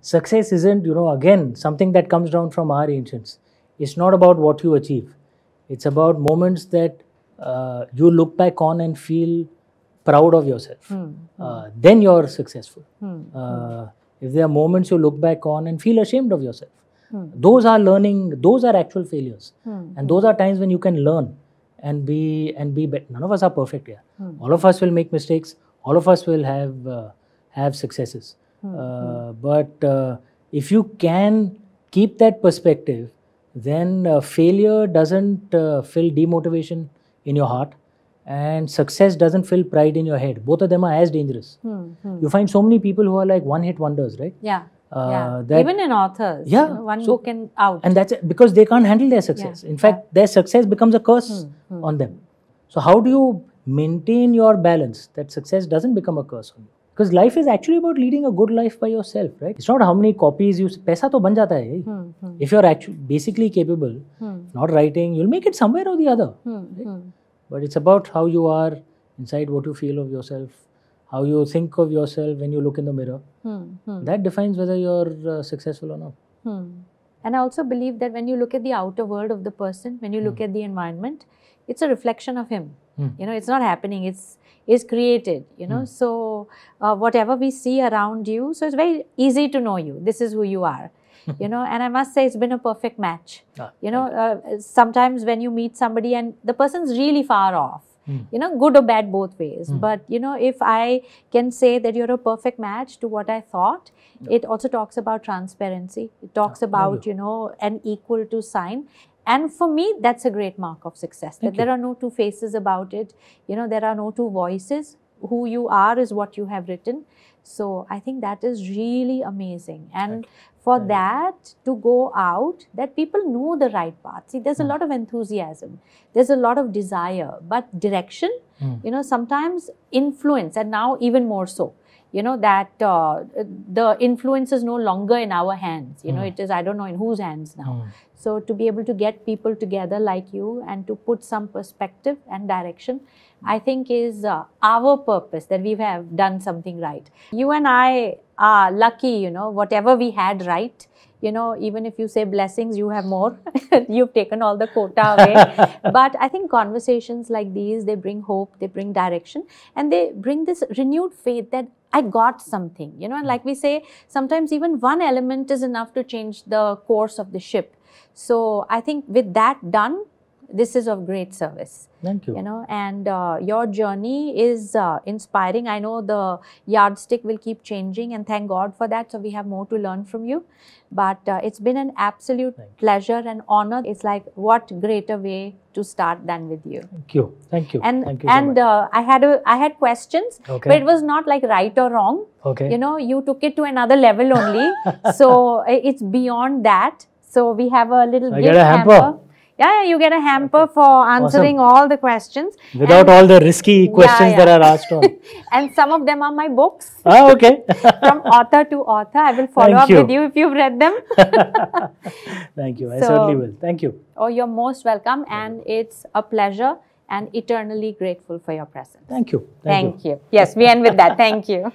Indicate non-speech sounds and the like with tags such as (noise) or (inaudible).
success isn't, you know, again, something that comes down from our ancients. It's not about what you achieve, it's about moments that uh, you look back on and feel proud of yourself. Mm. Uh, then you're successful. Mm. if there are moments you look back on and feel ashamed of yourself, hmm. those are learning, those are actual failures. Hmm. And those are times when you can learn and be and be better. None of us are perfect here. Yeah. Mm. All of us will make mistakes. All of us will have uh, have successes. Mm-hmm. Uh, but uh, if you can keep that perspective, then uh, failure doesn't uh, fill demotivation in your heart and success doesn't fill pride in your head. Both of them are as dangerous. Mm-hmm. You find so many people who are like one hit wonders, right? Yeah. Uh, yeah. Even in authors, yeah, you know, one so, book and out, and that's it, because they can't handle their success. Yeah. In fact, yeah. their success becomes a curse mm-hmm. on them. So, how do you maintain your balance that success doesn't become a curse on you? because life is actually about leading a good life by yourself right it's not how many copies you paisa to ban jata hai hmm, hmm. if you're actually basically capable hmm. not writing you'll make it somewhere or the other hmm, right? Hmm. but it's about how you are inside what you feel of yourself how you think of yourself when you look in the mirror hmm, that defines whether you're uh, successful or not and i also believe that when you look at the outer world of the person when you look at the environment it's a reflection of him Mm. You know, it's not happening. It's is created. You know, mm. so uh, whatever we see around you, so it's very easy to know you. This is who you are. (laughs) you know, and I must say it's been a perfect match. Ah, you know, uh, sometimes when you meet somebody and the person's really far off, hmm. you know good or bad both ways mm. but you know if i can say that you're a perfect match to what i thought yeah. it also talks about transparency it talks yeah, about you know an equal to sign and for me that's a great mark of success that there are no two faces about it you know there are no two voices who you are is what you have written so i think that is really amazing and for yeah. that to go out that people know the right path see there's mm. a hmm. lot of enthusiasm there's a lot of desire but direction mm. you know sometimes influence and now even more so you know that uh, the influence is no longer in our hands you know mm. it is i don't know in whose hands now mm. so to be able to get people together like you and to put some perspective and direction i think is uh, our purpose that we have done something right you and i are lucky you know whatever we had right you know even if you say blessings you have more (laughs) you've taken all the quota away (laughs) but i think conversations like these they bring hope they bring direction and they bring this renewed faith that I got something, you know, and hmm. like we say, sometimes even one element is enough to change the course of the ship. So I think with that done, this is of great service. Thank you. You know, and uh, your journey is uh, inspiring. I know the yardstick will keep changing, and thank God for that. So we have more to learn from you. But uh, it's been an absolute pleasure and honor. It's like what greater way to start than with you. Thank you. Thank you. And thank you so and uh, I had a I had questions, okay. but it was not like right or wrong. Okay. You know, you took it to another level only. (laughs) so it's beyond that. So we have a little I gift hamper. hamper yeah, you get a hamper okay. for answering awesome. all the questions. Without and all the risky questions yeah, yeah. that are asked on. (laughs) and some of them are my books. Ah, okay. (laughs) From author to author. I will follow Thank up you. with you if you've read them. (laughs) Thank you. So, I certainly will. Thank you. Oh, you're most welcome. And it's a pleasure and eternally grateful for your presence. Thank you. Thank, Thank you. you. Yes, we end with that. Thank you.